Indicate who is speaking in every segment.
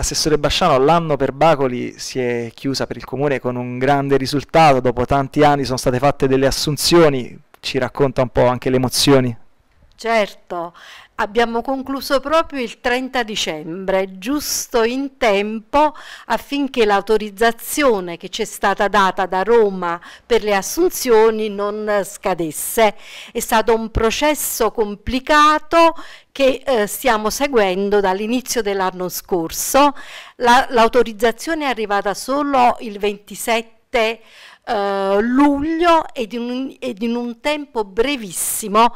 Speaker 1: Assessore Basciano, l'anno per Bacoli si è chiusa per il comune con un grande risultato, dopo tanti anni sono state fatte delle assunzioni, ci racconta un po' anche le emozioni?
Speaker 2: Certo, abbiamo concluso proprio il 30 dicembre, giusto in tempo affinché l'autorizzazione che ci è stata data da Roma per le assunzioni non scadesse. È stato un processo complicato che eh, stiamo seguendo dall'inizio dell'anno scorso. l'autorizzazione è arrivata solo il 27 eh, luglio ed in, un, ed in un tempo brevissimo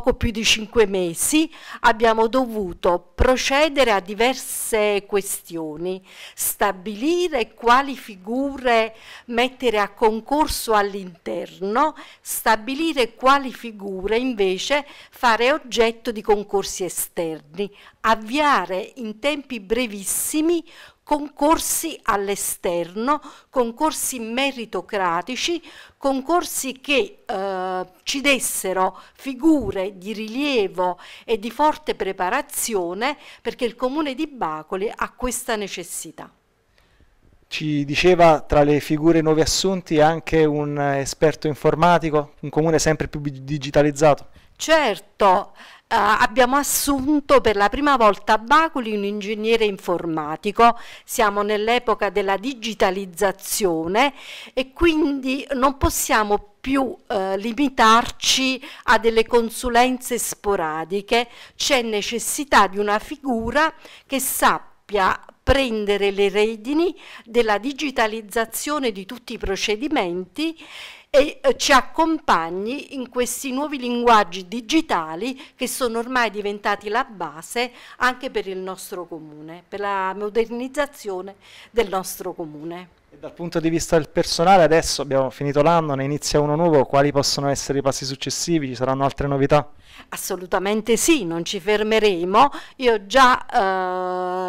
Speaker 2: poco più di cinque mesi, abbiamo dovuto procedere a diverse questioni, stabilire quali figure mettere a concorso all'interno, stabilire quali figure invece fare oggetto di concorsi esterni, avviare in tempi brevissimi concorsi all'esterno, concorsi meritocratici, concorsi che eh, ci dessero figure di rilievo e di forte preparazione perché il comune di Bacoli ha questa necessità.
Speaker 1: Ci diceva tra le figure nuovi assunti anche un esperto informatico, un comune sempre più digitalizzato.
Speaker 2: Certo, eh, abbiamo assunto per la prima volta a Baculi un ingegnere informatico, siamo nell'epoca della digitalizzazione e quindi non possiamo più più eh, limitarci a delle consulenze sporadiche, c'è necessità di una figura che sappia prendere le redini della digitalizzazione di tutti i procedimenti e eh, ci accompagni in questi nuovi linguaggi digitali che sono ormai diventati la base anche per il nostro comune, per la modernizzazione del nostro comune. E dal
Speaker 1: punto di vista del personale, adesso abbiamo finito l'anno, ne inizia uno nuovo, quali possono essere i passi successivi? Ci saranno altre novità?
Speaker 2: Assolutamente sì, non ci fermeremo. Io ho già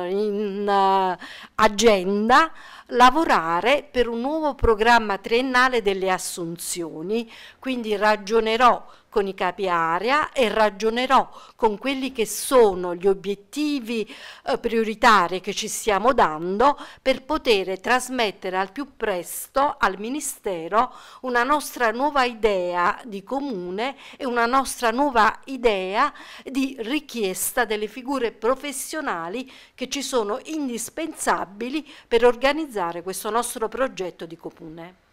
Speaker 2: eh, in eh, agenda lavorare per un nuovo programma triennale delle assunzioni, quindi ragionerò con i capi area e ragionerò con quelli che sono gli obiettivi eh, prioritari che ci stiamo dando per poter trasmettere al più presto al Ministero una nostra nuova idea di comune e una nostra nuova idea di richiesta delle figure professionali che ci sono indispensabili per organizzare questo nostro progetto di comune.